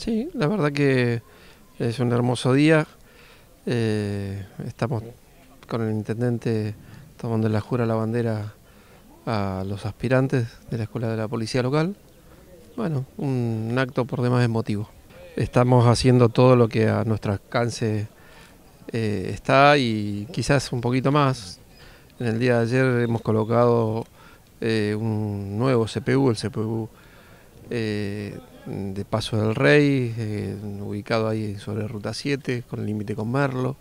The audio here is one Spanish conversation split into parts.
Sí, la verdad que es un hermoso día. Eh, estamos con el intendente tomando la jura la bandera a los aspirantes de la Escuela de la Policía Local. Bueno, un, acto por demás emotivo. Estamos haciendo todo lo que a nuestro alcance eh, está y quizás un poquito más. En el día de ayer hemos colocado eh, un nuevo CPU, el CPU de Paso del Rey, eh, ubicado ahí sobre Ruta 7, con el límite con Merlo.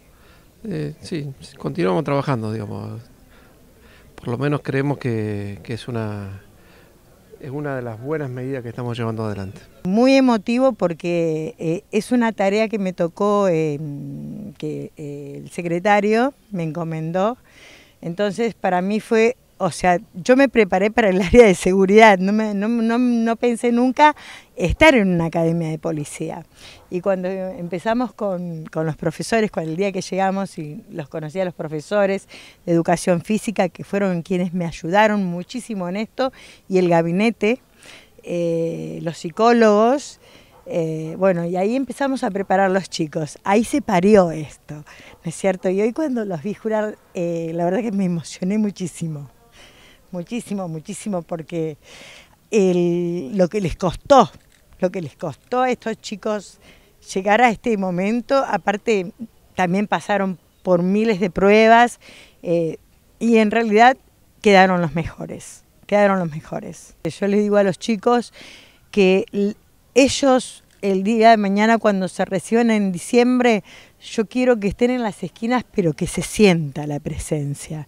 Eh, sí, continuamos trabajando, digamos. Por lo menos creemos que, es una es una de las buenas medidas que estamos llevando adelante. Muy emotivo porque eh, es una tarea que me tocó, em, que el secretario me encomendó. Entonces, para mí fue o sea, yo me preparé para el área de seguridad, no, no, no, pensé nunca estar en una academia de policía. Y cuando empezamos con, los profesores, con el día que llegamos y los conocí a los profesores de educación física, que fueron quienes me ayudaron muchísimo en esto, y el gabinete, eh, los psicólogos, eh, bueno, y ahí empezamos a preparar los chicos. Ahí se parió esto, ¿no es cierto? Y hoy cuando los vi jurar, eh, la verdad que me emocioné muchísimo muchísimo, muchísimo, porque lo que les costó, lo que les costó a estos chicos llegar a este momento, aparte también pasaron por miles de pruebas eh, y en realidad quedaron los mejores, quedaron los mejores. Yo les digo a los chicos que ellos el día de mañana cuando se reciban en diciembre, yo quiero que estén en las esquinas, pero que se sienta la presencia,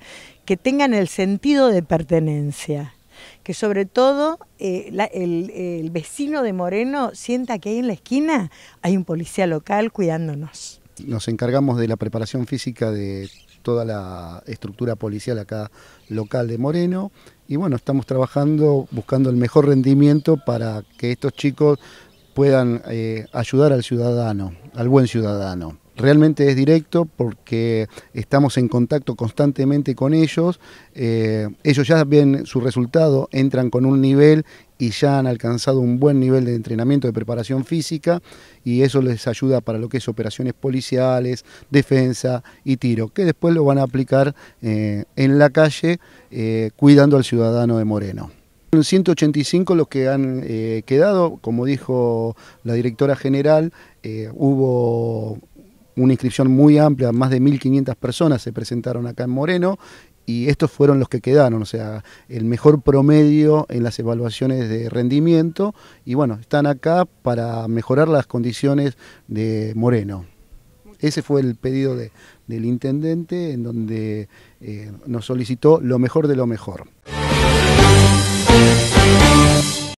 que tengan el sentido de pertenencia, que sobre todo eh, el, vecino de Moreno sienta que ahí en la esquina hay un policía local cuidándonos. Nos encargamos de la preparación física de toda la estructura policial acá local de Moreno. Y bueno, estamos trabajando, buscando el mejor rendimiento para que estos chicos puedan eh, ayudar al ciudadano, al buen ciudadano realmente es directo porque estamos en contacto constantemente con ellos. Eh, ellos ya ven su resultado, entran con un nivel y ya han alcanzado un buen nivel de entrenamiento de preparación física y eso les ayuda para lo que es operaciones policiales, defensa y tiro, que después lo van a aplicar eh, en la calle eh, cuidando al ciudadano de Moreno. 185 los que han quedado, como dijo la directora general, hubo una inscripción muy amplia, más de 1.500 personas se presentaron acá en Moreno y estos fueron los que quedaron, o sea, el mejor promedio en las evaluaciones de rendimiento y bueno, están acá para mejorar las condiciones de Moreno. Ese fue el pedido del intendente en donde eh, nos solicitó lo mejor de lo mejor.